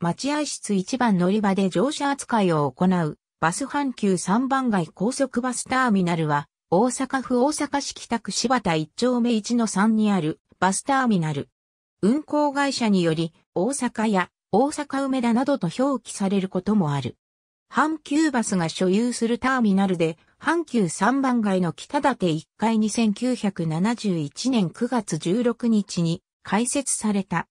待合室1番乗り場で乗車扱いを行う、バス阪急3番街高速バスターミナルは、大阪府大阪市北区柴田1丁目1の3にあるバスターミナル。運行会社により、大阪や大阪梅田などと表記されることもある。阪急バスが所有するターミナルで、阪急3番街の北立1階に1971年9月16日に開設された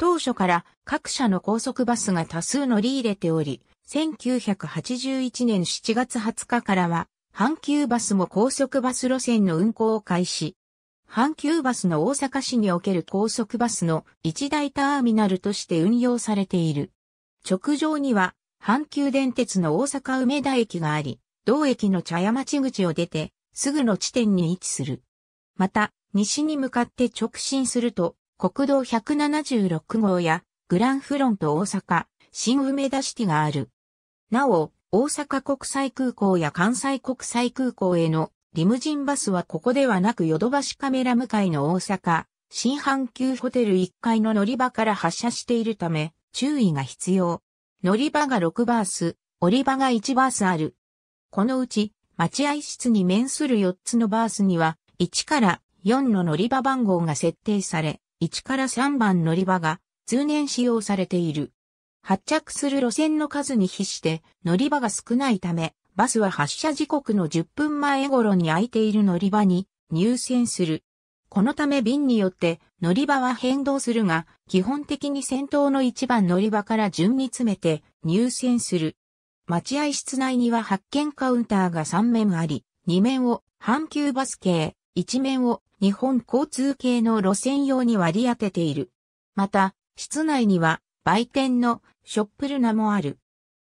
当初から各社の高速バスが多数乗り入れており、1981年7月20日からは、阪急バスも高速バス路線の運行を開始。阪急バスの大阪市における高速バスの一大ターミナルとして運用されている。直上には阪急電鉄の大阪梅田駅があり、同駅の茶屋町口を出てすぐの地点に位置する。また、西に向かって直進すると国道176号やグランフロント大阪、新梅田シティがある。なお、大阪国際空港や関西国際空港へのリムジンバスはここではなくヨドバシカメラ向かいの大阪、新阪急ホテル1階の乗り場から発車しているため、注意が必要。乗り場が6バース、降り場が1バースある。このうち、待合室に面する4つのバースには、1から4の乗り場番号が設定され、1から3番乗り場が通年使用されている。発着する路線の数に比して乗り場が少ないため、バスは発車時刻の10分前頃に空いている乗り場に入線する。このため便によって乗り場は変動するが、基本的に先頭の1番乗り場から順に詰めて入線する。待合室内には発券カウンターが3面あり、2面を阪急バス系、一面を日本交通系の路線用に割り当てている。また、室内には売店のショップルナもある。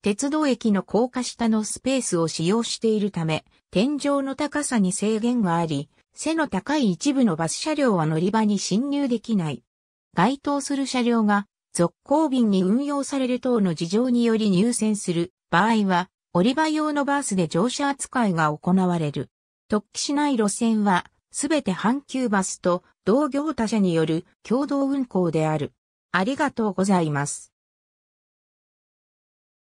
鉄道駅の高架下のスペースを使用しているため、天井の高さに制限があり、背の高い一部のバス車両は乗り場に侵入できない。該当する車両が続行便に運用される等の事情により入線する場合は、折り場用のバースで乗車扱いが行われる。特記ない路線は、すべて阪急バスと同業他社による共同運行である。ありがとうございます。